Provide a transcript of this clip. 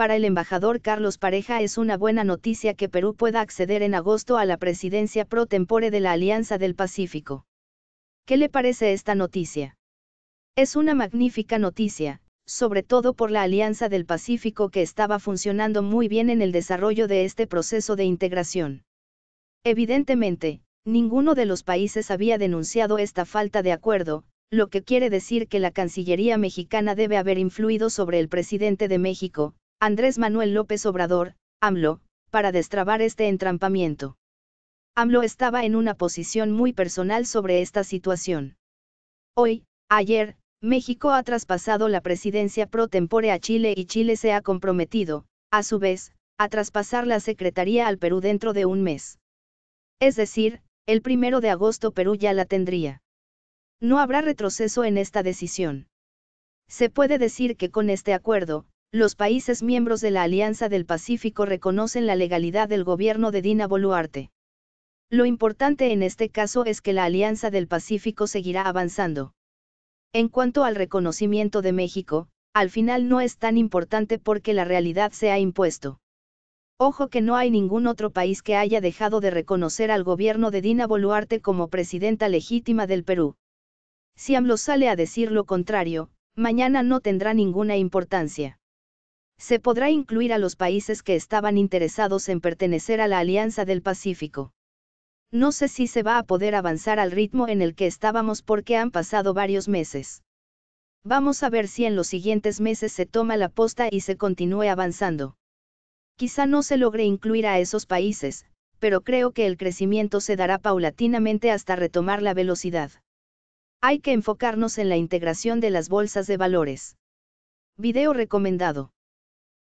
Para el embajador Carlos Pareja es una buena noticia que Perú pueda acceder en agosto a la presidencia pro tempore de la Alianza del Pacífico. ¿Qué le parece esta noticia? Es una magnífica noticia, sobre todo por la Alianza del Pacífico que estaba funcionando muy bien en el desarrollo de este proceso de integración. Evidentemente, ninguno de los países había denunciado esta falta de acuerdo, lo que quiere decir que la Cancillería mexicana debe haber influido sobre el presidente de México, Andrés Manuel López Obrador, AMLO, para destrabar este entrampamiento. AMLO estaba en una posición muy personal sobre esta situación. Hoy, ayer, México ha traspasado la presidencia pro tempore a Chile y Chile se ha comprometido, a su vez, a traspasar la secretaría al Perú dentro de un mes. Es decir, el primero de agosto Perú ya la tendría. No habrá retroceso en esta decisión. Se puede decir que con este acuerdo, los países miembros de la Alianza del Pacífico reconocen la legalidad del gobierno de Dina Boluarte. Lo importante en este caso es que la Alianza del Pacífico seguirá avanzando. En cuanto al reconocimiento de México, al final no es tan importante porque la realidad se ha impuesto. Ojo que no hay ningún otro país que haya dejado de reconocer al gobierno de Dina Boluarte como presidenta legítima del Perú. Si AMLO sale a decir lo contrario, mañana no tendrá ninguna importancia se podrá incluir a los países que estaban interesados en pertenecer a la Alianza del Pacífico. No sé si se va a poder avanzar al ritmo en el que estábamos porque han pasado varios meses. Vamos a ver si en los siguientes meses se toma la posta y se continúe avanzando. Quizá no se logre incluir a esos países, pero creo que el crecimiento se dará paulatinamente hasta retomar la velocidad. Hay que enfocarnos en la integración de las bolsas de valores. Video recomendado.